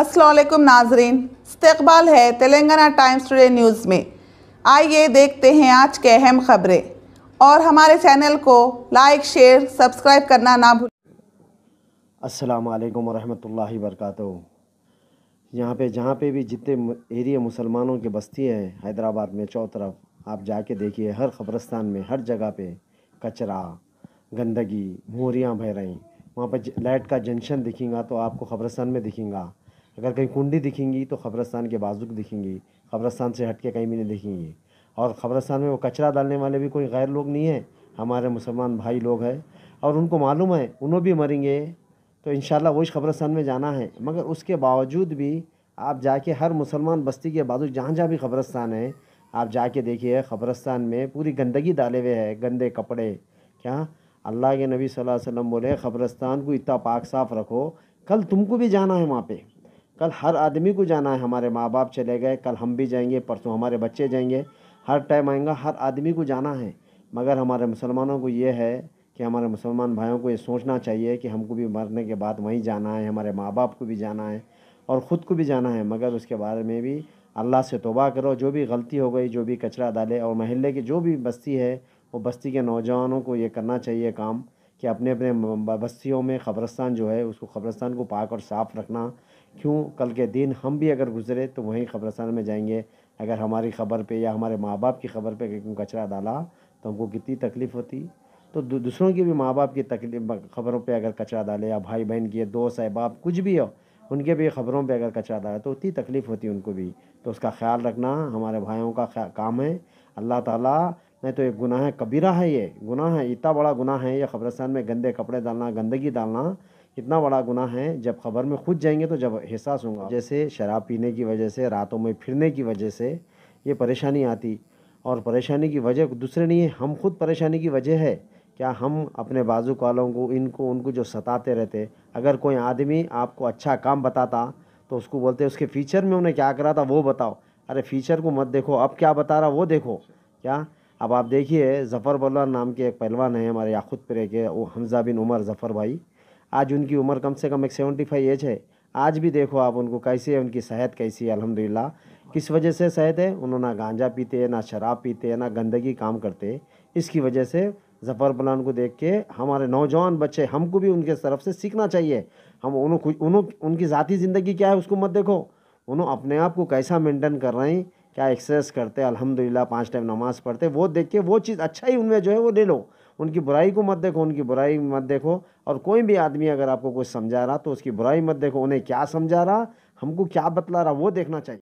असलम नाजरीन इस्तबाल है Telangana times today news में आइए देखते हैं आज के अहम खबरें और हमारे चैनल को लाइक शेयर सब्सक्राइब करना ना भूल अस्सलाम वालेकुम वरहमतुल्लाहि वरकatuh यहाँ पे जहाँ पे भी जितने एरिया मुसलमानों के बस्ती हैं हैदराबाद में चौतरफ आप जाके देखिए हर खबरस्तान में हर जगह पर कचरा गंदगी मोरियाँ बह रही वहाँ पर लाइट का जंक्शन दिखेगा तो आपको खबरस्तान में दिखेगा अगर कहीं कुंडी दिखेंगी तो खबरस्तान के बाजुक दिखेंगी खबरस्तान से हट के कहीं भी नहीं दिखेंगी और खबरस्तान में वो कचरा डालने वाले भी कोई गैर लोग नहीं हैं हमारे मुसलमान भाई लोग हैं और उनको मालूम है उन्हों भी मरेंगे तो इन वो इस खबरस्तान में जाना है मगर उसके बावजूद भी आप जाके हर मुसलमान बस्ती के बाजू जहाँ जहाँ भी खबरस्तान है आप जाके देखिए खबरस्तान में पूरी गंदगी डाले हुए है गंदे कपड़े क्या अल्लाह के नबी सल्लल्लाहु अलैहि वसल्लम बोले खबरस्तान को इतना पाक साफ़ रखो कल तुमको भी जाना है वहाँ पर कल हर आदमी को जाना है हमारे माँ बाप चले गए कल हम भी जाएंगे परसों हमारे बच्चे जाएंगे हर टाइम आएगा हर आदमी को जाना है मगर हमारे मुसलमानों को ये है कि हमारे मुसलमान भाइयों को ये सोचना चाहिए कि हमको भी मरने के बाद वहीं जाना है हमारे माँ बाप को भी जाना है और ख़ुद को भी जाना है मगर उसके बारे में भी अल्लाह से तोबा करो जो भी गलती हो गई जो भी कचरा डाले और महल्ले की जो भी बस्ती है वो बस्ती के नौजवानों को ये करना चाहिए काम कि अपने अपने बस्तियों में ख़बरस्तान जो है उसको ख़बरस्तान को पाक और साफ़ रखना क्यों कल के दिन हम भी अगर गुज़रे तो वहीं ख़बरस्तान में जाएंगे अगर हमारी ख़बर पे या हमारे माँ बाप की ख़बर पे कचरा डाला तो हमको कितनी तकलीफ़ होती तो दूसरों की भी माँ बाप की तकलीफ ख़बरों पर अगर कचरा डाले या भाई बहन की दोस्त अहबाब कुछ भी हो उनके भी ख़बरों पे अगर कचरा डाला तो उतनी तकलीफ़ होती है उनको भी तो उसका ख्याल रखना हमारे भाइयों का काम है अल्लाह ताली नहीं तो ये गुनाह है कबीरा है ये गुनाह है इतना बड़ा गुनाह है ये खबरस्तान में गंदे कपड़े डालना गंदगी डालना इतना बड़ा गुनाह है जब खबर में खुद जाएंगे तो जब एहसास होगा हाँ। जैसे शराब पीने की वजह से रातों में फिरने की वजह से ये परेशानी आती और परेशानी की वजह दूसरे नहीं है हम खुद परेशानी की वजह है क्या हम अपने बाजू वालों को इनको उनको जो सताते रहते अगर कोई आदमी आपको अच्छा काम बताता तो उसको बोलते उसके फीचर में उन्हें क्या करा था वो बताओ अरे फीचर को मत देखो अब क्या बता रहा वो देखो क्या अब आप देखिए ज़फ़र बल्ला नाम के एक पहलवान हैं हमारे याखुद परे के वो हमजा बिन उमर ज़फ़र भाई आज उनकी उम्र कम से कम एक सेवेंटी फाइव एज है आज भी देखो आप उनको कैसी है उनकी सेहत कैसी है अलहमदिल्ला किस वजह से सेहत है उन्होंने ना गांजा पीते ना शराब पीते ना गंदगी काम करते इसकी वजह से ज़फ़र बलान को देख के हमारे नौजवान बच्चे हमको भी उनके तरफ से सीखना चाहिए हम उन्हों उनकी ज़ाती ज़िंदगी क्या है उसको मत देखो उन्होंने अपने आप को कैसा मेंटेन कर रहे हैं क्या एक्सरसाइज करते अलहमदिल्ला पाँच टाइम नमाज़ पढ़ते वो देख के वो चीज़ अच्छा ही उनमें जो है वो ले लो उनकी बुराई को मत देखो उनकी बुराई मत देखो और कोई भी आदमी अगर आपको कुछ समझा रहा तो उसकी बुराई मत देखो उन्हें क्या समझा रहा हमको क्या बतला रहा वो देखना चाहिए